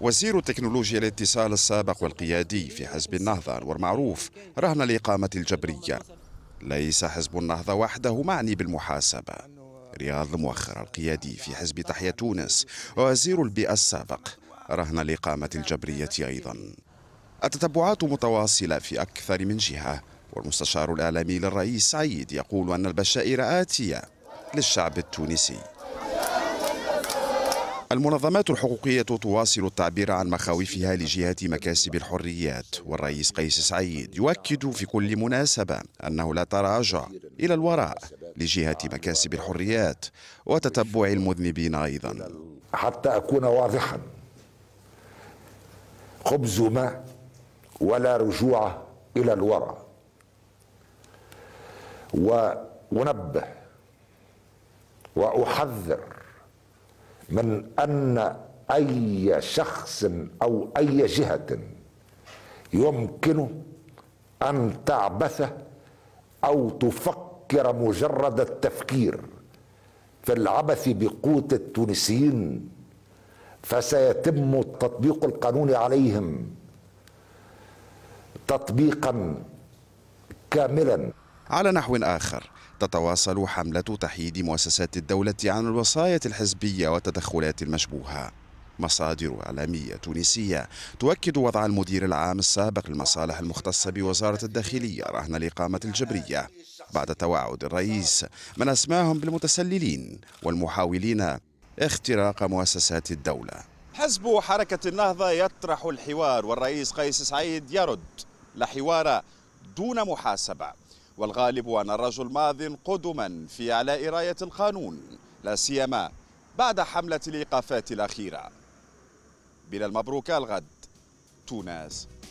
وزير التكنولوجيا الاتصال السابق والقيادي في حزب النهضة أنور معروف رهن الإقامة الجبرية ليس حزب النهضة وحده معني بالمحاسبة رياض مؤخر القيادي في حزب تحيا تونس ووزير البيئة السابق رهن الإقامة الجبرية أيضا التتبعات متواصلة في أكثر من جهة والمستشار الإعلامي للرئيس سعيد يقول أن البشائر آتية للشعب التونسي المنظمات الحقوقية تواصل التعبير عن مخاوفها لجهة مكاسب الحريات والرئيس قيس سعيد يؤكد في كل مناسبة أنه لا تراجع إلى الوراء لجهة مكاسب الحريات وتتبع المذنبين أيضا حتى أكون واضحا خبز ما ولا رجوع إلى الوراء وأنبه وأحذر من أن أي شخص أو أي جهة يمكن أن تعبث أو تفكر مجرد التفكير في العبث بقوت التونسيين فسيتم تطبيق القانون عليهم تطبيقا كاملا على نحو آخر تتواصل حملة تحييد مؤسسات الدولة عن الوصاية الحزبية والتدخلات المشبوهة مصادر إعلامية تونسية تؤكد وضع المدير العام السابق للمصالح المختصة بوزارة الداخلية رهن الإقامة الجبرية بعد توعد الرئيس من أسماهم بالمتسللين والمحاولين اختراق مؤسسات الدولة حزب حركة النهضة يطرح الحوار والرئيس قيس سعيد يرد لحوار دون محاسبة والغالب أن الرجل ماض قدما في أعلى راية القانون لا سيما بعد حملة الإيقافات الأخيرة بلا المبروك الغد تونس